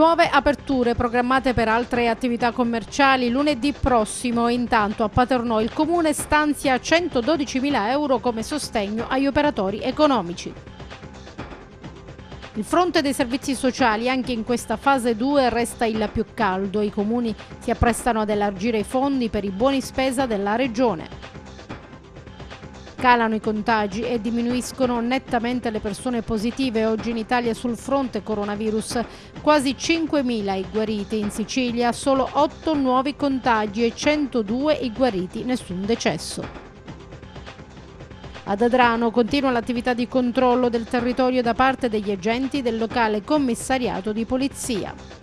nuove aperture programmate per altre attività commerciali lunedì prossimo. Intanto a Paternò il comune stanzia 112.000 euro come sostegno agli operatori economici. Il fronte dei servizi sociali anche in questa fase 2 resta il più caldo. I comuni si apprestano ad elargire i fondi per i buoni spesa della regione. Calano i contagi e diminuiscono nettamente le persone positive oggi in Italia sul fronte coronavirus. Quasi 5.000 i guariti in Sicilia, solo 8 nuovi contagi e 102 i guariti, nessun decesso. Ad Adrano continua l'attività di controllo del territorio da parte degli agenti del locale commissariato di polizia.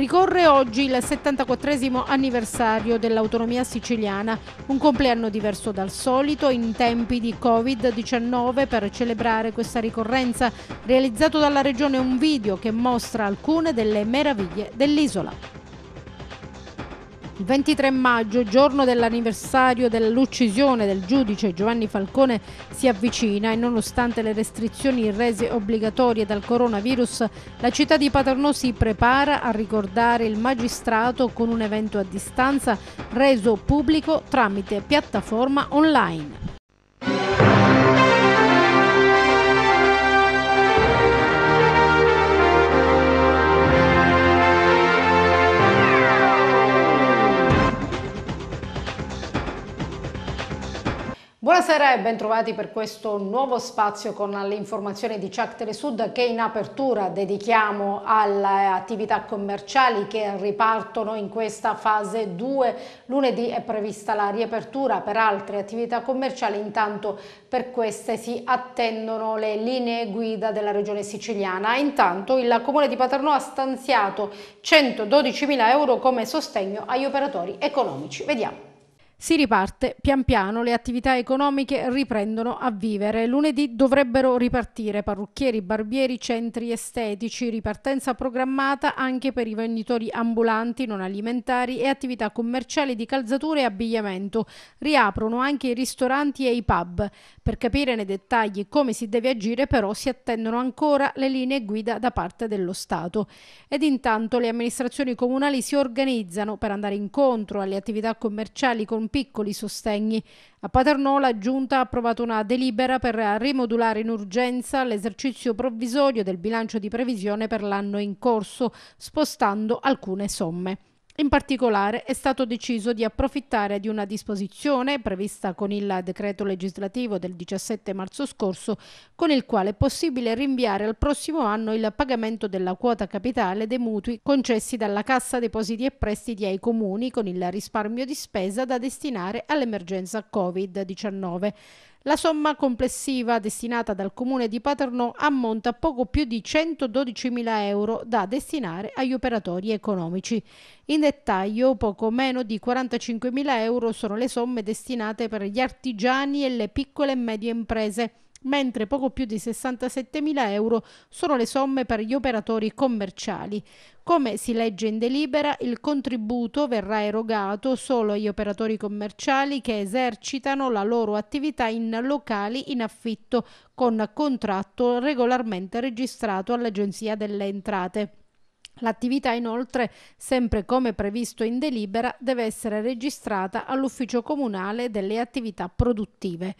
Ricorre oggi il 74 anniversario dell'autonomia siciliana, un compleanno diverso dal solito in tempi di Covid-19 per celebrare questa ricorrenza, realizzato dalla Regione un video che mostra alcune delle meraviglie dell'isola. Il 23 maggio, giorno dell'anniversario dell'uccisione del giudice Giovanni Falcone, si avvicina e nonostante le restrizioni rese obbligatorie dal coronavirus, la città di Paternò si prepara a ricordare il magistrato con un evento a distanza reso pubblico tramite piattaforma online. Buonasera e bentrovati per questo nuovo spazio con le informazioni di Ciac Telesud che in apertura dedichiamo alle attività commerciali che ripartono in questa fase 2. Lunedì è prevista la riapertura per altre attività commerciali, intanto per queste si attendono le linee guida della regione siciliana. Intanto il comune di Paternò ha stanziato 112.000 euro come sostegno agli operatori economici. Vediamo. Si riparte, pian piano le attività economiche riprendono a vivere. Lunedì dovrebbero ripartire parrucchieri, barbieri, centri estetici, ripartenza programmata anche per i venditori ambulanti, non alimentari e attività commerciali di calzature e abbigliamento. Riaprono anche i ristoranti e i pub. Per capire nei dettagli come si deve agire però si attendono ancora le linee guida da parte dello Stato. Ed intanto le amministrazioni comunali si organizzano per andare incontro alle attività commerciali con piccoli sostegni. A Paternò la Giunta ha approvato una delibera per rimodulare in urgenza l'esercizio provvisorio del bilancio di previsione per l'anno in corso, spostando alcune somme. In particolare è stato deciso di approfittare di una disposizione prevista con il decreto legislativo del 17 marzo scorso con il quale è possibile rinviare al prossimo anno il pagamento della quota capitale dei mutui concessi dalla Cassa Depositi e Prestiti ai comuni con il risparmio di spesa da destinare all'emergenza Covid-19. La somma complessiva destinata dal comune di Paternò ammonta a poco più di 112.000 euro da destinare agli operatori economici. In dettaglio, poco meno di 45.000 euro sono le somme destinate per gli artigiani e le piccole e medie imprese mentre poco più di 67.000 euro sono le somme per gli operatori commerciali. Come si legge in delibera, il contributo verrà erogato solo agli operatori commerciali che esercitano la loro attività in locali in affitto con contratto regolarmente registrato all'Agenzia delle Entrate. L'attività inoltre, sempre come previsto in delibera, deve essere registrata all'Ufficio Comunale delle Attività Produttive.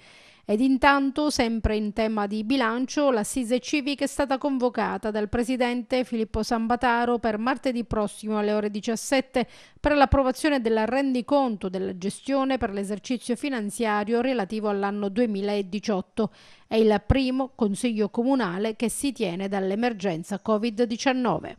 Ed intanto, sempre in tema di bilancio, l'assise civica è stata convocata dal presidente Filippo Sambataro per martedì prossimo alle ore 17 per l'approvazione del rendiconto della gestione per l'esercizio finanziario relativo all'anno 2018. È il primo consiglio comunale che si tiene dall'emergenza Covid-19.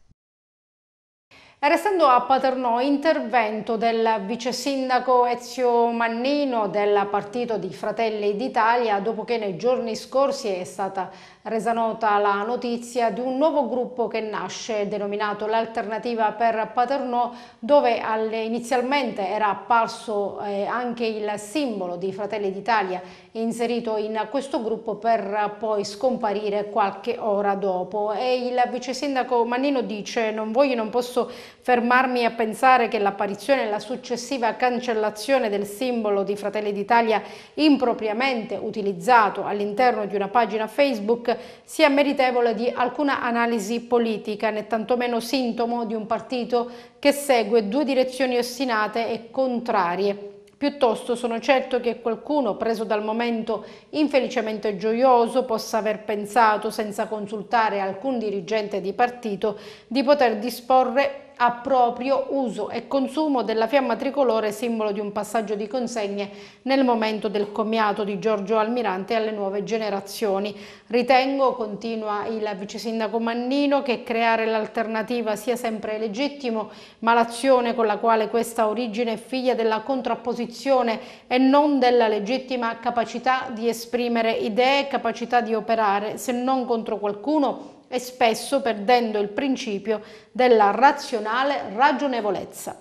Restando a Paternò, intervento del vice sindaco Ezio Mannino del partito di Fratelli d'Italia dopo che nei giorni scorsi è stata resa nota la notizia di un nuovo gruppo che nasce denominato l'Alternativa per Paternò dove inizialmente era apparso eh, anche il simbolo di Fratelli d'Italia inserito in questo gruppo per poi scomparire qualche ora dopo e il vice sindaco Mannino dice non voglio non posso fermarmi a pensare che l'apparizione e la successiva cancellazione del simbolo di Fratelli d'Italia impropriamente utilizzato all'interno di una pagina Facebook Boric sia meritevole di alcuna analisi politica, né tantomeno sintomo di un partito che segue due direzioni ostinate e contrarie. Piuttosto sono certo che qualcuno, preso dal momento infelicemente gioioso, possa aver pensato, senza consultare alcun dirigente di partito, di poter disporre a proprio uso e consumo della fiamma tricolore simbolo di un passaggio di consegne nel momento del commiato di Giorgio Almirante alle nuove generazioni. Ritengo, continua il vice sindaco Mannino, che creare l'alternativa sia sempre legittimo, ma l'azione con la quale questa origine è figlia della contrapposizione e non della legittima capacità di esprimere idee capacità di operare, se non contro qualcuno, e spesso perdendo il principio della razionale ragionevolezza.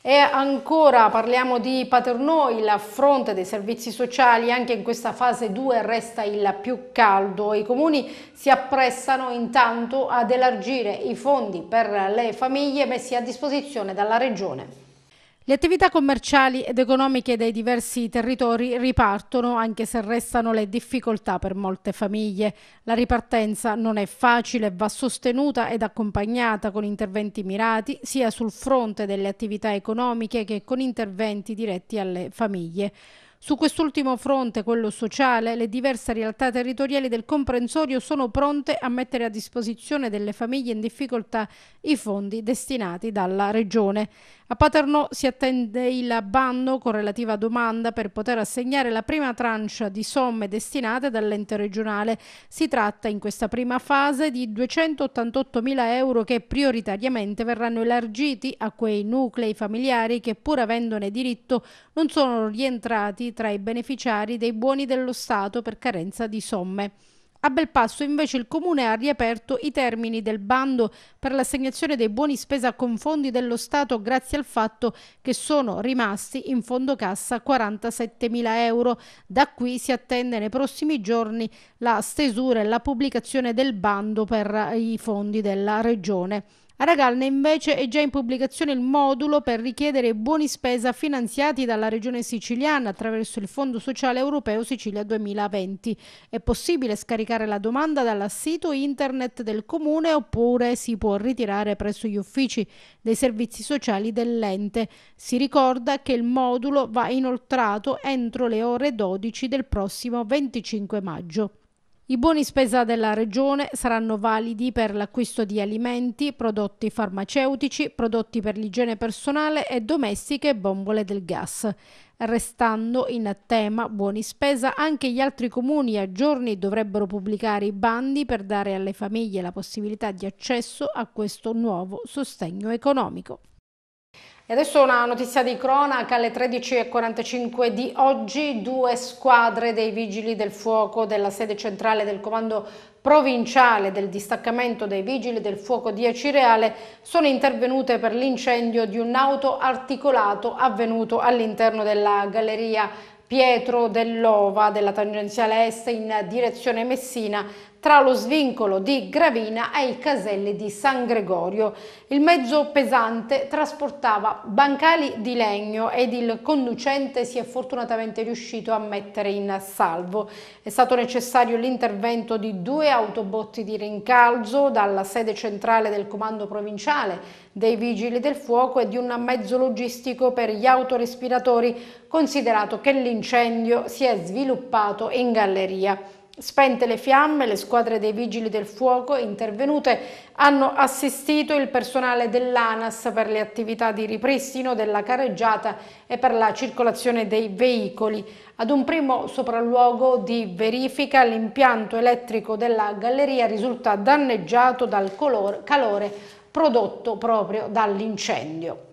E ancora parliamo di Paternò, il fronte dei servizi sociali anche in questa fase 2 resta il più caldo. I comuni si apprestano intanto ad elargire i fondi per le famiglie messi a disposizione dalla Regione. Le attività commerciali ed economiche dei diversi territori ripartono anche se restano le difficoltà per molte famiglie. La ripartenza non è facile, va sostenuta ed accompagnata con interventi mirati sia sul fronte delle attività economiche che con interventi diretti alle famiglie. Su quest'ultimo fronte, quello sociale, le diverse realtà territoriali del comprensorio sono pronte a mettere a disposizione delle famiglie in difficoltà i fondi destinati dalla Regione. A Paternò si attende il bando con relativa domanda per poter assegnare la prima tranche di somme destinate dall'ente regionale. Si tratta in questa prima fase di 288 mila euro che prioritariamente verranno elargiti a quei nuclei familiari che pur avendone diritto non sono rientrati tra i beneficiari dei buoni dello Stato per carenza di somme. A Belpasso invece il Comune ha riaperto i termini del bando per l'assegnazione dei buoni spesa con fondi dello Stato grazie al fatto che sono rimasti in fondo cassa 47 mila euro. Da qui si attende nei prossimi giorni la stesura e la pubblicazione del bando per i fondi della Regione. A Ragalne invece è già in pubblicazione il modulo per richiedere buoni spesa finanziati dalla Regione Siciliana attraverso il Fondo Sociale Europeo Sicilia 2020. È possibile scaricare la domanda dal sito internet del comune oppure si può ritirare presso gli uffici dei servizi sociali dell'ente. Si ricorda che il modulo va inoltrato entro le ore 12 del prossimo 25 maggio. I buoni spesa della Regione saranno validi per l'acquisto di alimenti, prodotti farmaceutici, prodotti per l'igiene personale e domestiche bombole del gas. Restando in tema buoni spesa, anche gli altri comuni a giorni dovrebbero pubblicare i bandi per dare alle famiglie la possibilità di accesso a questo nuovo sostegno economico. E adesso una notizia di cronaca alle 13.45 di oggi, due squadre dei vigili del fuoco della sede centrale del comando provinciale del distaccamento dei vigili del fuoco di Acireale sono intervenute per l'incendio di un auto articolato avvenuto all'interno della galleria Pietro dell'Ova della tangenziale est in direzione Messina tra lo svincolo di Gravina e i caselli di San Gregorio. Il mezzo pesante trasportava bancali di legno ed il conducente si è fortunatamente riuscito a mettere in salvo. È stato necessario l'intervento di due autobotti di rincalzo dalla sede centrale del comando provinciale dei vigili del fuoco e di un mezzo logistico per gli autorespiratori, considerato che l'incendio si è sviluppato in galleria. Spente le fiamme, le squadre dei vigili del fuoco intervenute hanno assistito il personale dell'ANAS per le attività di ripristino della carreggiata e per la circolazione dei veicoli. Ad un primo sopralluogo di verifica l'impianto elettrico della galleria risulta danneggiato dal calore prodotto proprio dall'incendio.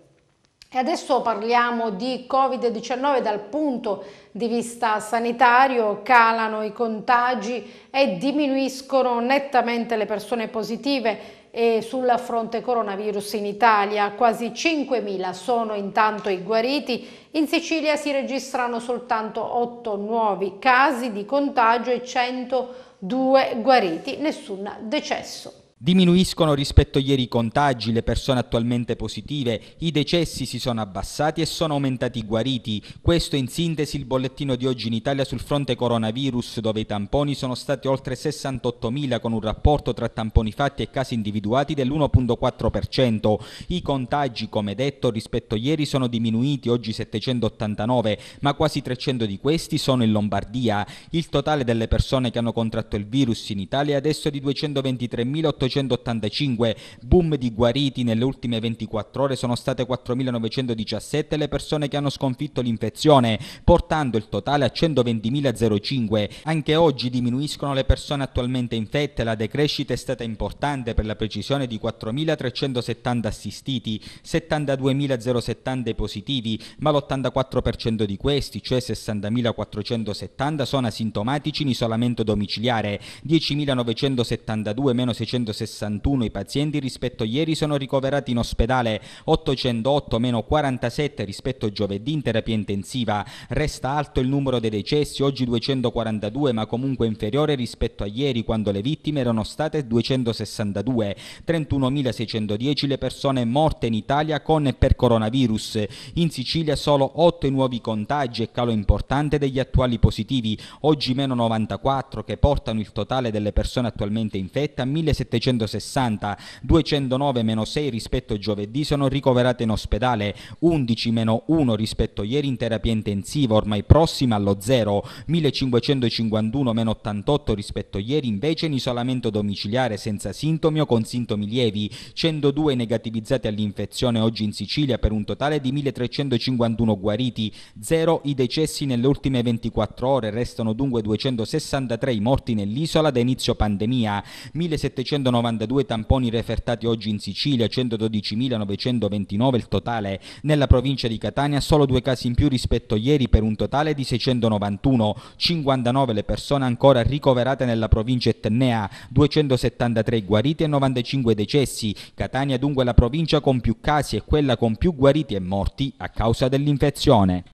E adesso parliamo di Covid-19 dal punto di vista sanitario, calano i contagi e diminuiscono nettamente le persone positive e sul fronte coronavirus in Italia quasi 5.000 sono intanto i guariti, in Sicilia si registrano soltanto 8 nuovi casi di contagio e 102 guariti, nessun decesso. Diminuiscono rispetto a ieri i contagi, le persone attualmente positive, i decessi si sono abbassati e sono aumentati i guariti. Questo in sintesi il bollettino di oggi in Italia sul fronte coronavirus, dove i tamponi sono stati oltre 68.000 con un rapporto tra tamponi fatti e casi individuati dell'1.4%. I contagi, come detto, rispetto a ieri sono diminuiti, oggi 789, ma quasi 300 di questi sono in Lombardia. Il totale delle persone che hanno contratto il virus in Italia adesso è di 223.800 1885, boom di guariti nelle ultime 24 ore sono state 4.917 le persone che hanno sconfitto l'infezione, portando il totale a 120.005. Anche oggi diminuiscono le persone attualmente infette, la decrescita è stata importante per la precisione di 4.370 assistiti, 72.070 positivi, ma l'84% di questi, cioè 60.470, sono asintomatici in isolamento domiciliare, 10.972 meno 670 861 i pazienti rispetto a ieri sono ricoverati in ospedale, 808 meno 47 rispetto a giovedì in terapia intensiva. Resta alto il numero dei decessi, oggi 242 ma comunque inferiore rispetto a ieri quando le vittime erano state 262. 31.610 le persone morte in Italia con e per coronavirus. In Sicilia solo 8 nuovi contagi e calo importante degli attuali positivi, oggi meno 94 che portano il totale delle persone attualmente infette a 1700 260, 209 meno 6 rispetto a giovedì sono ricoverate in ospedale, 11 meno 1 rispetto a ieri in terapia intensiva, ormai prossima allo zero, 1551 meno 88 rispetto a ieri invece in isolamento domiciliare senza sintomi o con sintomi lievi, 102 negativizzati all'infezione oggi in Sicilia per un totale di 1351 guariti, 0 i decessi nelle ultime 24 ore, restano dunque 263 i morti nell'isola da inizio pandemia, 1790 192 tamponi refertati oggi in Sicilia, 112.929 il totale. Nella provincia di Catania solo due casi in più rispetto a ieri per un totale di 691, 59 le persone ancora ricoverate nella provincia etnea, 273 guariti e 95 decessi. Catania dunque la provincia con più casi e quella con più guariti e morti a causa dell'infezione.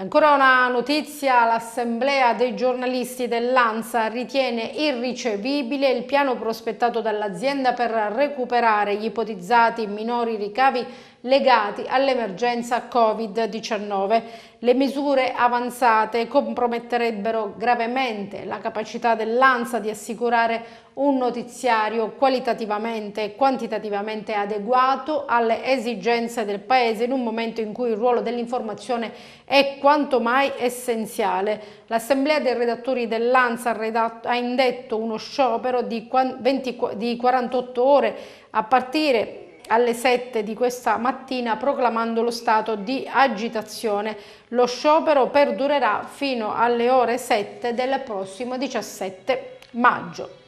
Ancora una notizia, l'Assemblea dei giornalisti dell'ANSA ritiene irricevibile il piano prospettato dall'azienda per recuperare gli ipotizzati minori ricavi legati all'emergenza Covid-19. Le misure avanzate comprometterebbero gravemente la capacità dell'ANSA di assicurare un notiziario qualitativamente e quantitativamente adeguato alle esigenze del Paese in un momento in cui il ruolo dell'informazione è quanto mai essenziale. L'Assemblea dei redattori dell'ANSA ha indetto uno sciopero di 48 ore a partire alle 7 di questa mattina proclamando lo stato di agitazione. Lo sciopero perdurerà fino alle ore 7 del prossimo 17 maggio.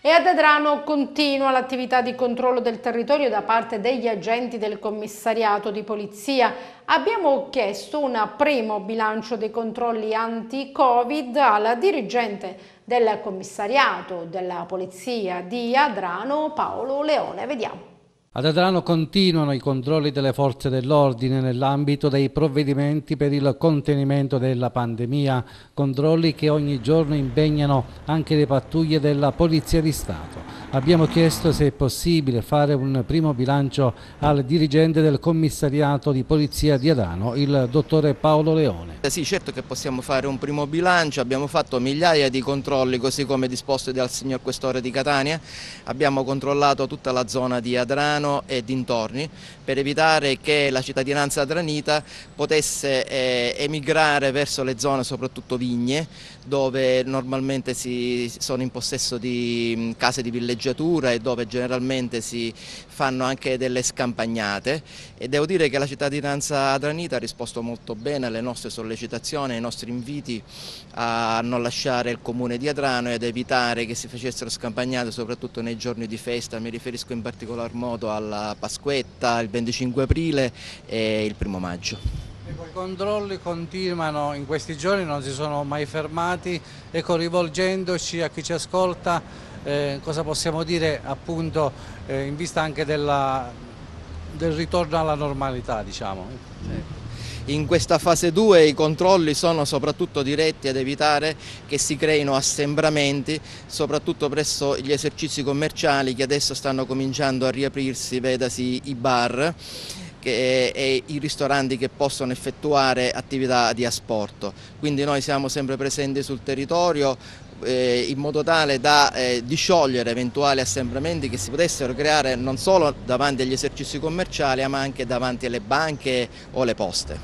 E ad Adrano continua l'attività di controllo del territorio da parte degli agenti del commissariato di polizia. Abbiamo chiesto un primo bilancio dei controlli anti-Covid alla dirigente del commissariato della polizia di Adrano, Paolo Leone. Vediamo. Ad Adrano continuano i controlli delle forze dell'ordine nell'ambito dei provvedimenti per il contenimento della pandemia, controlli che ogni giorno impegnano anche le pattuglie della Polizia di Stato abbiamo chiesto se è possibile fare un primo bilancio al dirigente del commissariato di polizia di Adano, il dottore Paolo Leone. Sì, certo che possiamo fare un primo bilancio, abbiamo fatto migliaia di controlli così come disposto dal signor Questore di Catania, abbiamo controllato tutta la zona di Adrano e dintorni per evitare che la cittadinanza adranita potesse eh, emigrare verso le zone soprattutto vigne dove normalmente si sono in possesso di mm, case di villeggiatura e dove generalmente si fanno anche delle scampagnate e devo dire che la cittadinanza adranita ha risposto molto bene alle nostre sollecitazioni, ai nostri inviti a non lasciare il comune di Adrano e ad evitare che si facessero scampagnate soprattutto nei giorni di festa, mi riferisco in particolar modo alla Pasquetta, il 25 aprile e il primo maggio. I controlli continuano in questi giorni, non si sono mai fermati, ecco rivolgendoci a chi ci ascolta eh, cosa possiamo dire appunto eh, in vista anche della, del ritorno alla normalità diciamo. Certo. In questa fase 2 i controlli sono soprattutto diretti ad evitare che si creino assembramenti, soprattutto presso gli esercizi commerciali che adesso stanno cominciando a riaprirsi, vedasi i bar e i ristoranti che possono effettuare attività di asporto. Quindi noi siamo sempre presenti sul territorio eh, in modo tale da eh, disciogliere eventuali assembramenti che si potessero creare non solo davanti agli esercizi commerciali ma anche davanti alle banche o alle poste.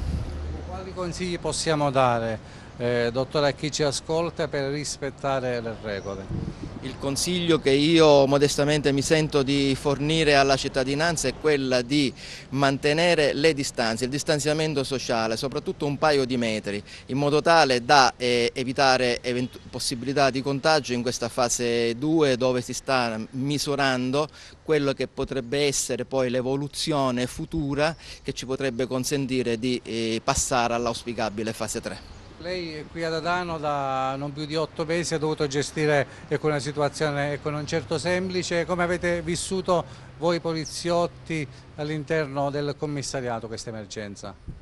Quali consigli possiamo dare, eh, dottore, a chi ci ascolta per rispettare le regole? Il consiglio che io modestamente mi sento di fornire alla cittadinanza è quella di mantenere le distanze, il distanziamento sociale, soprattutto un paio di metri, in modo tale da eh, evitare possibilità di contagio in questa fase 2 dove si sta misurando quello che potrebbe essere poi l'evoluzione futura che ci potrebbe consentire di eh, passare all'auspicabile fase 3. Lei qui ad Adano da non più di otto mesi ha dovuto gestire una situazione ecco, non certo semplice. Come avete vissuto voi poliziotti all'interno del commissariato questa emergenza?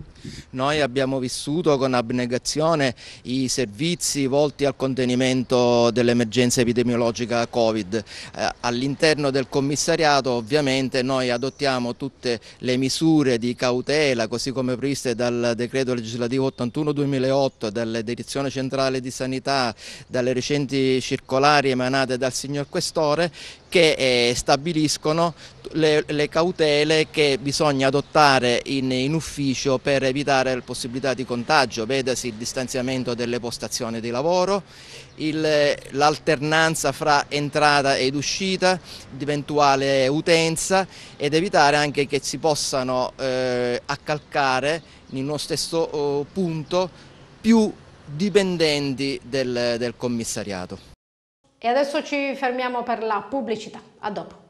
Noi abbiamo vissuto con abnegazione i servizi volti al contenimento dell'emergenza epidemiologica Covid. Eh, all'interno del commissariato ovviamente noi adottiamo tutte le misure di cautela così come previste dal decreto legislativo 81-2008, dalla direzione centrale di sanità, dalle recenti circolari emanate dal signor Questore che eh, stabiliscono le, le, cautele che bisogna adottare in, in ufficio per evitare la possibilità di contagio, vedasi il distanziamento delle postazioni di lavoro, l'alternanza fra entrata ed uscita, eventuale utenza ed evitare anche che si possano eh, accalcare in uno stesso eh, punto più dipendenti del, del commissariato. E adesso ci fermiamo per la pubblicità. A dopo.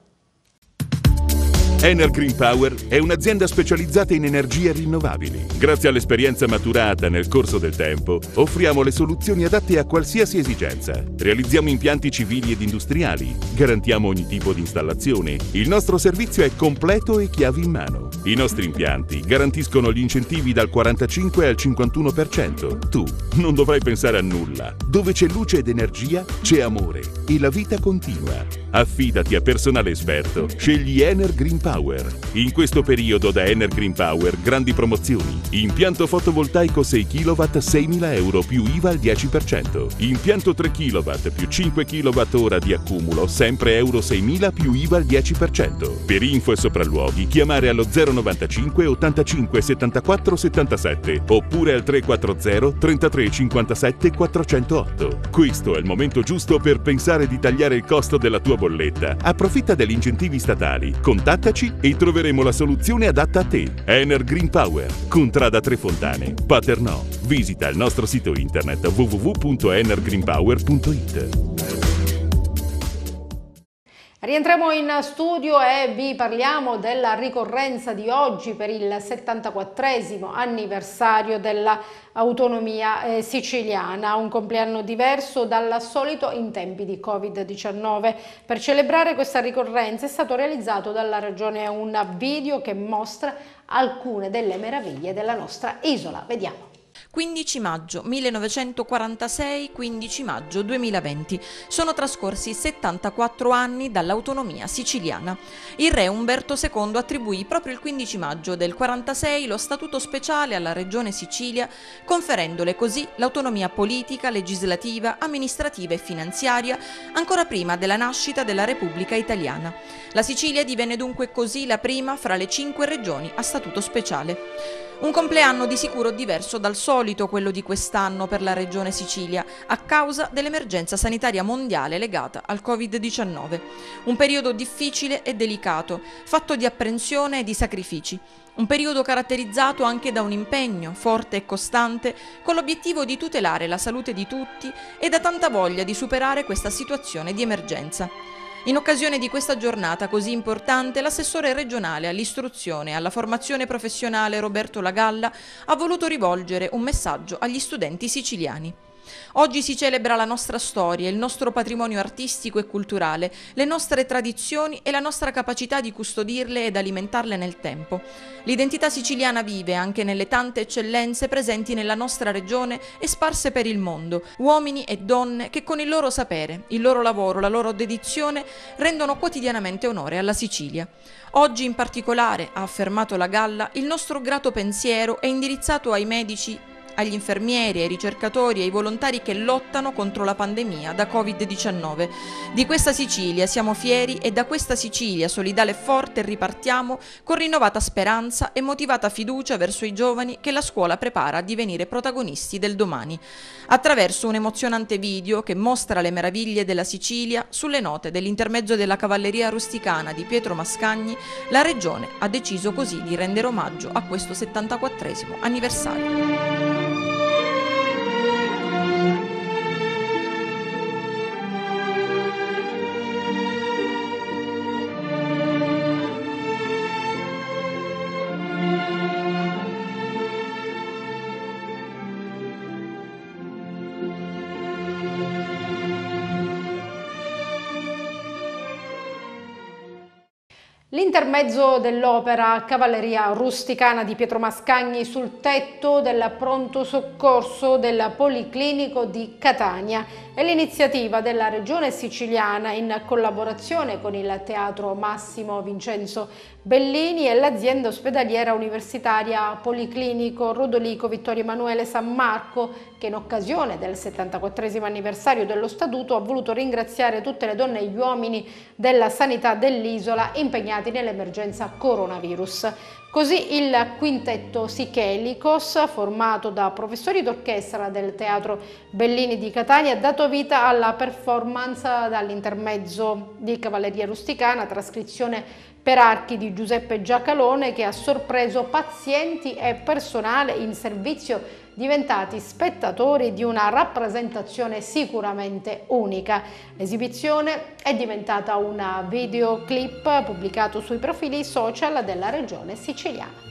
Enel Green Power è un'azienda specializzata in energie rinnovabili. Grazie all'esperienza maturata nel corso del tempo, offriamo le soluzioni adatte a qualsiasi esigenza. Realizziamo impianti civili ed industriali, garantiamo ogni tipo di installazione, il nostro servizio è completo e chiavi in mano. I nostri impianti garantiscono gli incentivi dal 45 al 51%. Tu non dovrai pensare a nulla. Dove c'è luce ed energia, c'è amore e la vita continua. Affidati a personale esperto. Scegli Enel Green Power Power. In questo periodo da Ener Green Power grandi promozioni. Impianto fotovoltaico 6 kW 6.000 euro più IVA al 10%. Impianto 3 kW più 5 kWh di accumulo sempre euro 6.000 più IVA al 10%. Per info e sopralluoghi chiamare allo 095 85 74 77 oppure al 340 33 57 408. Questo è il momento giusto per pensare di tagliare il costo della tua bolletta. Approfitta degli incentivi statali. Contattaci Contattaci e troveremo la soluzione adatta a te. Ener Green Power, Contrada Tre Fontane, Paternò. Visita il nostro sito internet www.energreenpower.it. Rientriamo in studio e vi parliamo della ricorrenza di oggi per il 74 anniversario dell'autonomia eh, siciliana, un compleanno diverso dal solito in tempi di Covid-19. Per celebrare questa ricorrenza è stato realizzato dalla Regione un video che mostra alcune delle meraviglie della nostra isola. Vediamo. 15 maggio 1946, 15 maggio 2020. Sono trascorsi 74 anni dall'autonomia siciliana. Il re Umberto II attribuì proprio il 15 maggio del 46 lo statuto speciale alla regione Sicilia, conferendole così l'autonomia politica, legislativa, amministrativa e finanziaria ancora prima della nascita della Repubblica Italiana. La Sicilia divenne dunque così la prima fra le cinque regioni a statuto speciale. Un compleanno di sicuro diverso dal solito quello di quest'anno per la regione Sicilia a causa dell'emergenza sanitaria mondiale legata al Covid-19. Un periodo difficile e delicato, fatto di apprensione e di sacrifici. Un periodo caratterizzato anche da un impegno forte e costante con l'obiettivo di tutelare la salute di tutti e da tanta voglia di superare questa situazione di emergenza. In occasione di questa giornata così importante, l'assessore regionale all'istruzione e alla formazione professionale Roberto Lagalla ha voluto rivolgere un messaggio agli studenti siciliani. Oggi si celebra la nostra storia, il nostro patrimonio artistico e culturale, le nostre tradizioni e la nostra capacità di custodirle ed alimentarle nel tempo. L'identità siciliana vive anche nelle tante eccellenze presenti nella nostra regione e sparse per il mondo, uomini e donne che con il loro sapere, il loro lavoro, la loro dedizione rendono quotidianamente onore alla Sicilia. Oggi in particolare, ha affermato la Galla, il nostro grato pensiero è indirizzato ai medici agli infermieri, ai ricercatori e ai volontari che lottano contro la pandemia da Covid-19. Di questa Sicilia siamo fieri e da questa Sicilia solidale e forte ripartiamo con rinnovata speranza e motivata fiducia verso i giovani che la scuola prepara a divenire protagonisti del domani, attraverso un emozionante video che mostra le meraviglie della Sicilia sulle note dell'intermezzo della cavalleria rusticana di Pietro Mascagni, la Regione ha deciso così di rendere omaggio a questo 74 anniversario. L'intermezzo dell'opera Cavalleria rusticana di Pietro Mascagni sul tetto del pronto soccorso del Policlinico di Catania è l'iniziativa della Regione Siciliana in collaborazione con il Teatro Massimo Vincenzo Bellini e l'azienda ospedaliera universitaria Policlinico Rodolico Vittorio Emanuele San Marco che in occasione del 74 anniversario dello statuto ha voluto ringraziare tutte le donne e gli uomini della sanità dell'isola impegnati nell'emergenza coronavirus. Così il quintetto Sichelicos, formato da professori d'orchestra del Teatro Bellini di Catania, ha dato vita alla performance dall'intermezzo di Cavalleria Rusticana, trascrizione per archi di Giuseppe Giacalone che ha sorpreso pazienti e personale in servizio diventati spettatori di una rappresentazione sicuramente unica. L'esibizione è diventata un videoclip pubblicato sui profili social della regione siciliana.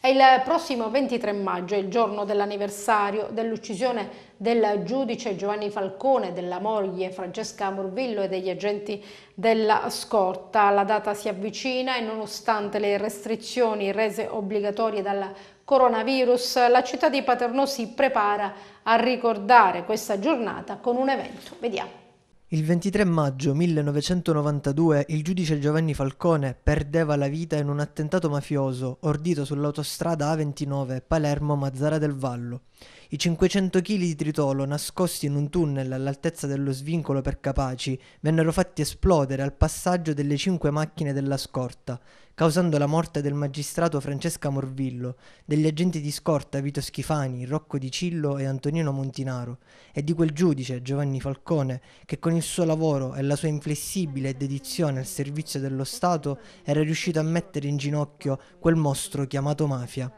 Il prossimo 23 maggio, il giorno dell'anniversario dell'uccisione del giudice Giovanni Falcone, della moglie Francesca Morvillo e degli agenti della scorta, la data si avvicina e nonostante le restrizioni rese obbligatorie dal coronavirus, la città di Paternò si prepara a ricordare questa giornata con un evento. Vediamo. Il 23 maggio 1992 il giudice Giovanni Falcone perdeva la vita in un attentato mafioso ordito sull'autostrada A29 Palermo-Mazzara del Vallo. I 500 kg di tritolo nascosti in un tunnel all'altezza dello svincolo per capaci vennero fatti esplodere al passaggio delle cinque macchine della scorta, causando la morte del magistrato Francesca Morvillo, degli agenti di scorta Vito Schifani, Rocco Di Cillo e Antonino Montinaro, e di quel giudice Giovanni Falcone che con il suo lavoro e la sua inflessibile dedizione al servizio dello Stato era riuscito a mettere in ginocchio quel mostro chiamato mafia.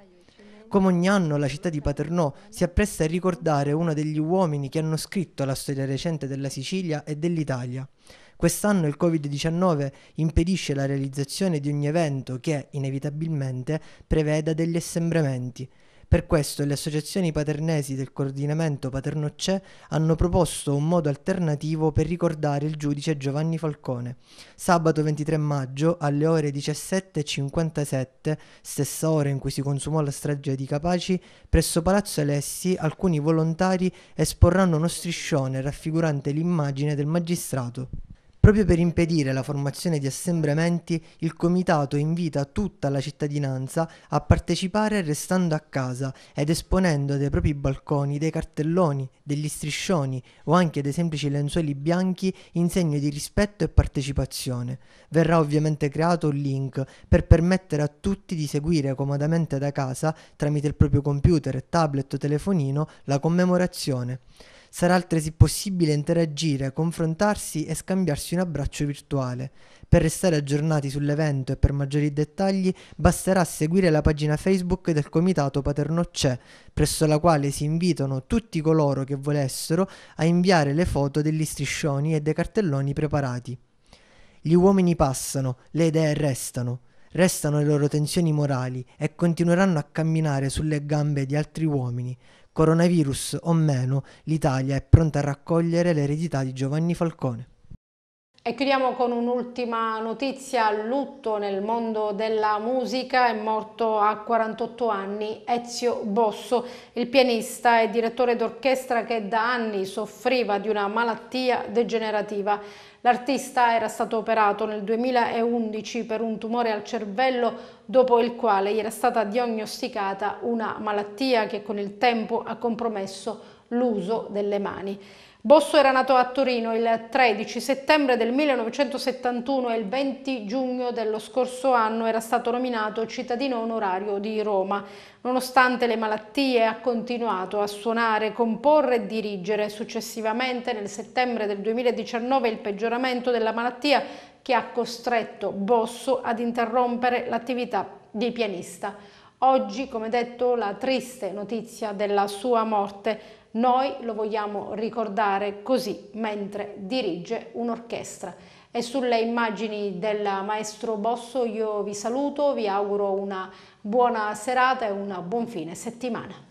Come ogni anno la città di Paternò si appresta a ricordare uno degli uomini che hanno scritto la storia recente della Sicilia e dell'Italia. Quest'anno il Covid-19 impedisce la realizzazione di ogni evento che, inevitabilmente, preveda degli assembramenti. Per questo le associazioni paternesi del coordinamento Paternocce hanno proposto un modo alternativo per ricordare il giudice Giovanni Falcone. Sabato 23 maggio alle ore 17.57, stessa ora in cui si consumò la strage di Capaci, presso Palazzo Alessi alcuni volontari esporranno uno striscione raffigurante l'immagine del magistrato. Proprio per impedire la formazione di assembramenti, il comitato invita tutta la cittadinanza a partecipare restando a casa ed esponendo dai propri balconi dei cartelloni, degli striscioni o anche dei semplici lenzuoli bianchi in segno di rispetto e partecipazione. Verrà ovviamente creato un link per permettere a tutti di seguire comodamente da casa, tramite il proprio computer, tablet o telefonino, la commemorazione. Sarà altresì possibile interagire, confrontarsi e scambiarsi un abbraccio virtuale. Per restare aggiornati sull'evento e per maggiori dettagli basterà seguire la pagina Facebook del Comitato Paternocce, presso la quale si invitano tutti coloro che volessero a inviare le foto degli striscioni e dei cartelloni preparati. Gli uomini passano, le idee restano restano le loro tensioni morali e continueranno a camminare sulle gambe di altri uomini. Coronavirus o meno, l'Italia è pronta a raccogliere l'eredità di Giovanni Falcone. E chiudiamo con un'ultima notizia, lutto nel mondo della musica, è morto a 48 anni Ezio Bosso, il pianista e direttore d'orchestra che da anni soffriva di una malattia degenerativa. L'artista era stato operato nel 2011 per un tumore al cervello dopo il quale gli era stata diagnosticata una malattia che con il tempo ha compromesso l'uso delle mani. Bosso era nato a Torino il 13 settembre del 1971 e il 20 giugno dello scorso anno era stato nominato cittadino onorario di Roma. Nonostante le malattie ha continuato a suonare, comporre e dirigere. Successivamente nel settembre del 2019 il peggioramento della malattia che ha costretto Bosso ad interrompere l'attività di pianista. Oggi, come detto, la triste notizia della sua morte noi lo vogliamo ricordare così mentre dirige un'orchestra. E sulle immagini del maestro Bosso io vi saluto, vi auguro una buona serata e un buon fine settimana.